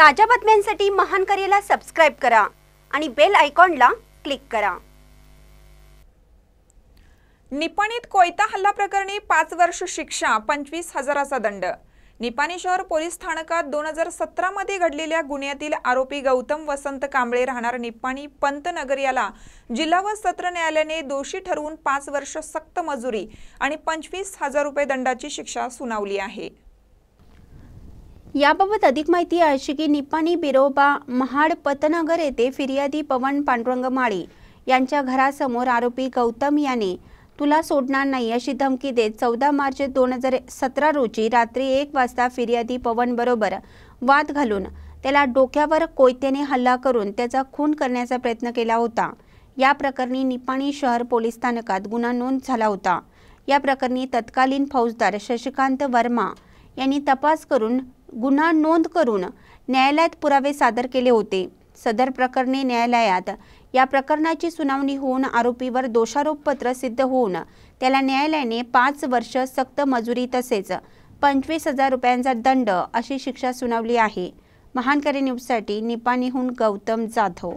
ताज्या बातम्यांसाठी महान करेला सबस्क्राईब करा आणि बेल आयकॉनला क्लिक करा निपाणीत कोयता हल्ला प्रकरणी पाच वर्ष शिक्षा पंचवीस हजाराचा दंड निपाणी शहर पोलीस स्थानकात दोन हजार सतरामध्ये घडलेल्या गुन्ह्यातील आरोपी गौतम वसंत कांबळे राहणार निपाणी पंतनगर याला जिल्हा व सत्र न्यायालयाने दोषी ठरवून पाच वर्ष सक्त मजुरी आणि पंचवीस हजार रुपये दंडाची शिक्षा सुनावली आहे याबाबत अधिक माहिती अशी की निपाणी बिरोबा महाड पतनगर येथे फिर्यादी पवन पांडुरंग माळी यांच्या घरासमोर आरोपी गौतम याने तुला सोडणार नाही अशी धमकी देत चौदा मार्च दोन हजार सतरा रोजी रात्री एक वाजता फिर्यादी पवन बरोबर वाद घालून त्याला डोक्यावर कोयत्याने हल्ला करून त्याचा खून करण्याचा प्रयत्न केला होता या प्रकरणी निपाणी शहर पोलीस स्थानकात गुन्हा नोंद झाला होता या प्रकरणी तत्कालीन फौजदार शशिकांत वर्मा यांनी तपास करून गुन्हा नोंद करून न्यायालयात पुरावे सादर केले होते सदर प्रकरणी न्यायालयात या प्रकरणाची सुनावणी होऊन आरोपीवर दोषारोपपत्र सिद्ध होऊन त्याला न्यायालयाने पाच वर्ष सक्त मजुरी तसेच पंचवीस हजार रुपयांचा दंड अशी शिक्षा सुनावली आहे महानकरी न्यूजसाठी निपाणीहून गौतम जाधव